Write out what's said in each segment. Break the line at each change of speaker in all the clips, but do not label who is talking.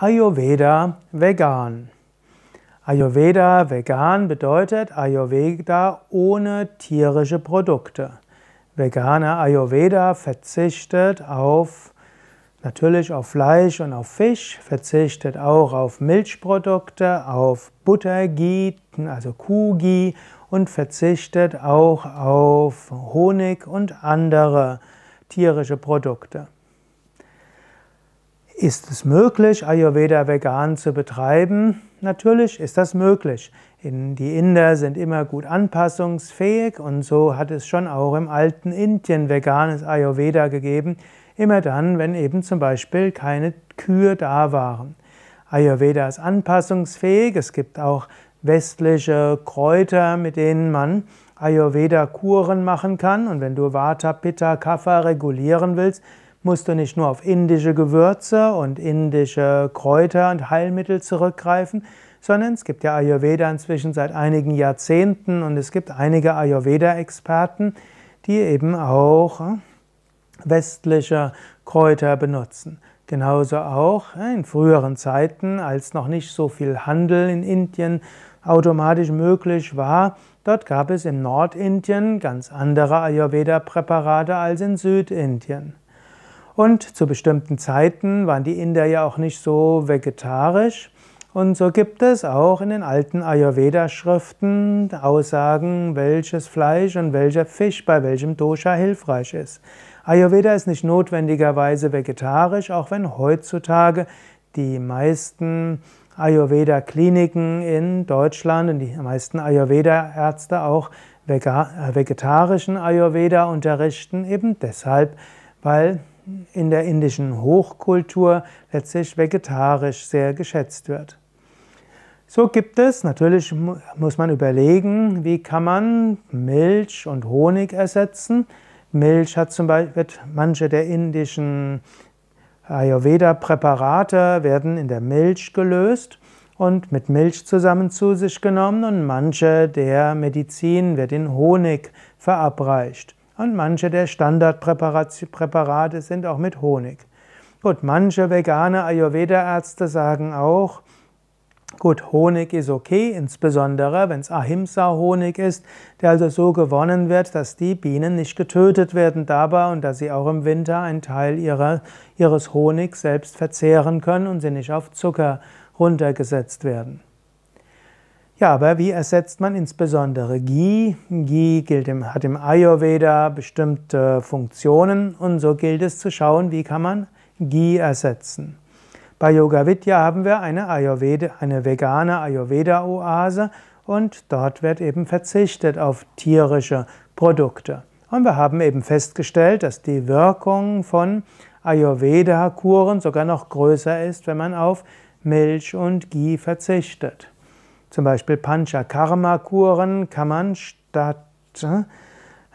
Ayurveda vegan. Ayurveda vegan bedeutet Ayurveda ohne tierische Produkte. Veganer Ayurveda verzichtet auf natürlich auf Fleisch und auf Fisch, verzichtet auch auf Milchprodukte, auf Butterghee, also Kuhghee und verzichtet auch auf Honig und andere tierische Produkte. Ist es möglich, Ayurveda vegan zu betreiben? Natürlich ist das möglich. Die Inder sind immer gut anpassungsfähig und so hat es schon auch im alten Indien veganes Ayurveda gegeben, immer dann, wenn eben zum Beispiel keine Kühe da waren. Ayurveda ist anpassungsfähig, es gibt auch westliche Kräuter, mit denen man Ayurveda-Kuren machen kann und wenn du Vata, Pitta, Kapha regulieren willst, musst du nicht nur auf indische Gewürze und indische Kräuter und Heilmittel zurückgreifen, sondern es gibt ja Ayurveda inzwischen seit einigen Jahrzehnten und es gibt einige Ayurveda-Experten, die eben auch äh, westliche Kräuter benutzen. Genauso auch äh, in früheren Zeiten, als noch nicht so viel Handel in Indien automatisch möglich war, dort gab es in Nordindien ganz andere Ayurveda-Präparate als in Südindien. Und zu bestimmten Zeiten waren die Inder ja auch nicht so vegetarisch. Und so gibt es auch in den alten Ayurveda-Schriften Aussagen, welches Fleisch und welcher Fisch bei welchem Dosha hilfreich ist. Ayurveda ist nicht notwendigerweise vegetarisch, auch wenn heutzutage die meisten Ayurveda-Kliniken in Deutschland und die meisten Ayurveda-Ärzte auch vegetarischen Ayurveda unterrichten, eben deshalb, weil in der indischen Hochkultur letztlich vegetarisch sehr geschätzt wird. So gibt es, natürlich muss man überlegen, wie kann man Milch und Honig ersetzen. Milch hat zum Beispiel, wird manche der indischen Ayurveda-Präparate werden in der Milch gelöst und mit Milch zusammen zu sich genommen und manche der Medizin wird in Honig verabreicht und manche der Standardpräparate sind auch mit Honig. Gut, manche vegane Ayurveda-Ärzte sagen auch, Gut, Honig ist okay, insbesondere wenn es Ahimsa-Honig ist, der also so gewonnen wird, dass die Bienen nicht getötet werden dabei und dass sie auch im Winter einen Teil ihrer, ihres Honigs selbst verzehren können und sie nicht auf Zucker runtergesetzt werden. Ja, aber wie ersetzt man insbesondere Ghee? Ghee gilt im, hat im Ayurveda bestimmte Funktionen und so gilt es zu schauen, wie kann man Ghee ersetzen. Bei Yoga Vidya haben wir eine, Ayurveda, eine vegane Ayurveda-Oase und dort wird eben verzichtet auf tierische Produkte. Und wir haben eben festgestellt, dass die Wirkung von Ayurveda-Kuren sogar noch größer ist, wenn man auf Milch und Ghee verzichtet. Zum Beispiel Panchakarma-Kuren kann man statt,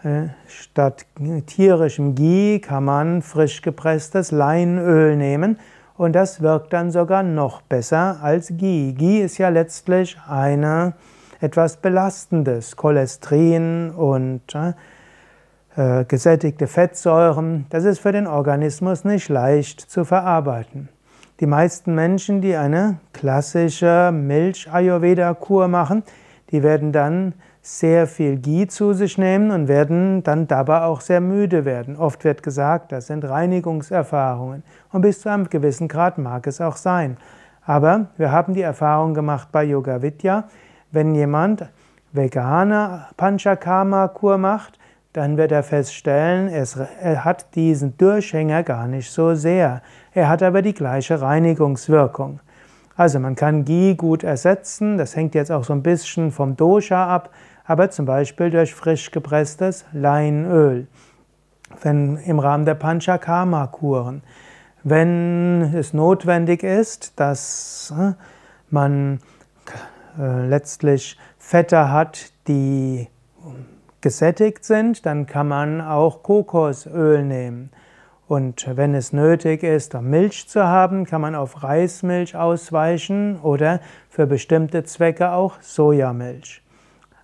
äh, statt tierischem Ghee kann man frisch gepresstes Leinöl nehmen und das wirkt dann sogar noch besser als Ghee. Ghee ist ja letztlich eine, etwas Belastendes, Cholesterin und äh, äh gesättigte Fettsäuren. Das ist für den Organismus nicht leicht zu verarbeiten. Die meisten Menschen, die eine klassische Milch-Ayurveda-Kur machen, die werden dann sehr viel Ghee zu sich nehmen und werden dann dabei auch sehr müde werden. Oft wird gesagt, das sind Reinigungserfahrungen. Und bis zu einem gewissen Grad mag es auch sein. Aber wir haben die Erfahrung gemacht bei Yoga Vidya, wenn jemand vegane Panchakarma-Kur macht, dann wird er feststellen, er hat diesen Durchhänger gar nicht so sehr. Er hat aber die gleiche Reinigungswirkung. Also man kann Ghee gut ersetzen, das hängt jetzt auch so ein bisschen vom Dosha ab, aber zum Beispiel durch frisch gepresstes Leinöl. Wenn im Rahmen der Panchakarma-Kuren. Wenn es notwendig ist, dass äh, man äh, letztlich Fette hat, die gesättigt sind, dann kann man auch Kokosöl nehmen. Und wenn es nötig ist, um Milch zu haben, kann man auf Reismilch ausweichen oder für bestimmte Zwecke auch Sojamilch.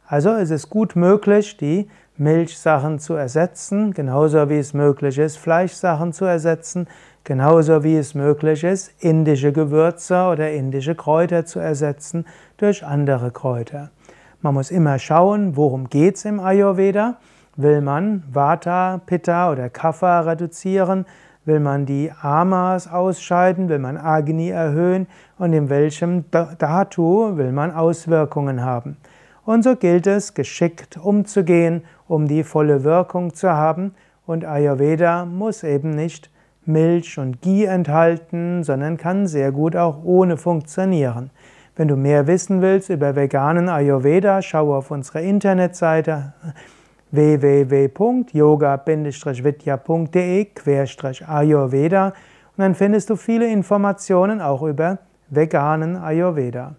Also es ist gut möglich, die Milchsachen zu ersetzen, genauso wie es möglich ist, Fleischsachen zu ersetzen, genauso wie es möglich ist, indische Gewürze oder indische Kräuter zu ersetzen durch andere Kräuter. Man muss immer schauen, worum geht es im Ayurveda. Will man Vata, Pitta oder Kapha reduzieren? Will man die Amas ausscheiden? Will man Agni erhöhen? Und in welchem Datu will man Auswirkungen haben? Und so gilt es, geschickt umzugehen, um die volle Wirkung zu haben. Und Ayurveda muss eben nicht Milch und Ghee enthalten, sondern kann sehr gut auch ohne funktionieren. Wenn du mehr wissen willst über veganen Ayurveda, schau auf unsere Internetseite www.yoga-vidya.de-ayurveda und dann findest du viele Informationen auch über veganen Ayurveda.